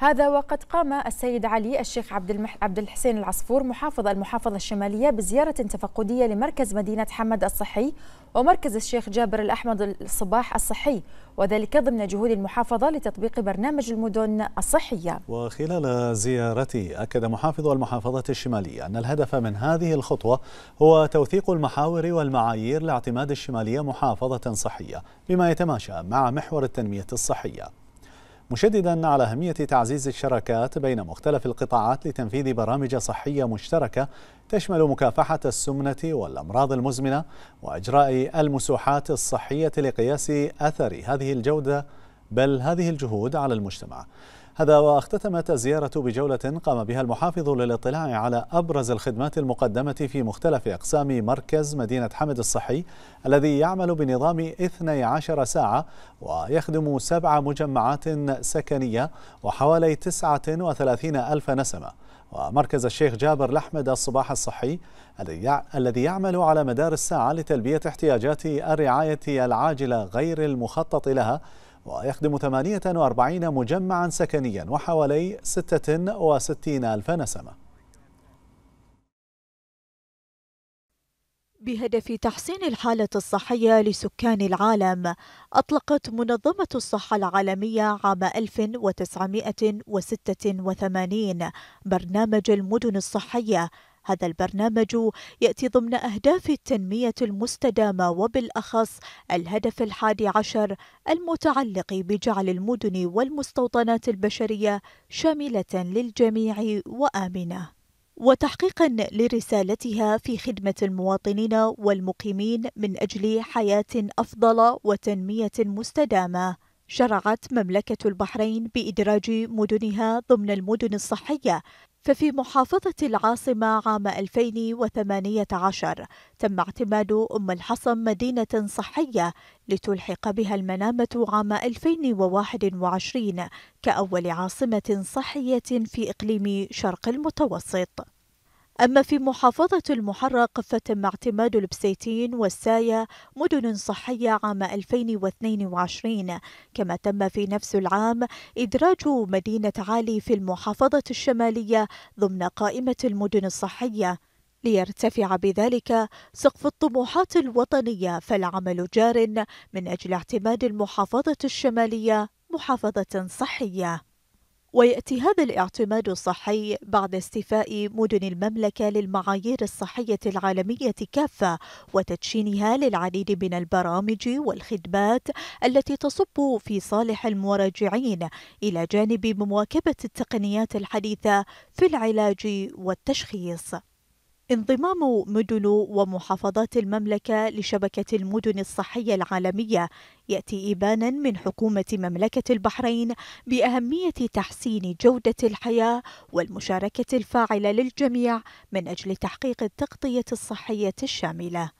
هذا وقد قام السيد علي الشيخ عبد, المح... عبد الحسين العصفور محافظ المحافظة الشمالية بزيارة تفقدية لمركز مدينة حمد الصحي ومركز الشيخ جابر الأحمد الصباح الصحي وذلك ضمن جهود المحافظة لتطبيق برنامج المدن الصحية وخلال زيارته أكد محافظ المحافظة الشمالية أن الهدف من هذه الخطوة هو توثيق المحاور والمعايير لاعتماد الشمالية محافظة صحية بما يتماشى مع محور التنمية الصحية مشددا على أهمية تعزيز الشراكات بين مختلف القطاعات لتنفيذ برامج صحية مشتركة تشمل مكافحة السمنة والأمراض المزمنة وإجراء المسوحات الصحية لقياس أثر هذه الجودة بل هذه الجهود على المجتمع هذا واختتمت الزيارة بجولة قام بها المحافظ للاطلاع على أبرز الخدمات المقدمة في مختلف أقسام مركز مدينة حمد الصحي الذي يعمل بنظام 12 ساعة ويخدم سبع مجمعات سكنية وحوالي 39 ألف نسمة ومركز الشيخ جابر لحمد الصباح الصحي الذي يعمل على مدار الساعة لتلبية احتياجات الرعاية العاجلة غير المخطط لها ويخدم 48 مجمعا سكنيا وحوالي 66 ألف نسمة بهدف تحسين الحالة الصحية لسكان العالم أطلقت منظمة الصحة العالمية عام 1986 برنامج المدن الصحية هذا البرنامج يأتي ضمن أهداف التنمية المستدامة وبالأخص الهدف الحادي عشر المتعلق بجعل المدن والمستوطنات البشرية شاملة للجميع وآمنة وتحقيقا لرسالتها في خدمه المواطنين والمقيمين من اجل حياه افضل وتنميه مستدامه شرعت مملكة البحرين بإدراج مدنها ضمن المدن الصحية ففي محافظة العاصمة عام 2018 تم اعتماد أم الحصن مدينة صحية لتلحق بها المنامة عام 2021 كأول عاصمة صحية في إقليم شرق المتوسط أما في محافظة المحرق فتم اعتماد البسيتين والسايا مدن صحية عام 2022 كما تم في نفس العام إدراج مدينة عالي في المحافظة الشمالية ضمن قائمة المدن الصحية ليرتفع بذلك سقف الطموحات الوطنية فالعمل جار من أجل اعتماد المحافظة الشمالية محافظة صحية ويأتي هذا الاعتماد الصحي بعد استيفاء مدن المملكة للمعايير الصحية العالمية كافة وتدشينها للعديد من البرامج والخدمات التي تصب في صالح المراجعين إلى جانب مواكبة التقنيات الحديثة في العلاج والتشخيص انضمام مدن ومحافظات المملكة لشبكة المدن الصحية العالمية يأتي إبانا من حكومة مملكة البحرين بأهمية تحسين جودة الحياة والمشاركة الفاعلة للجميع من أجل تحقيق التغطية الصحية الشاملة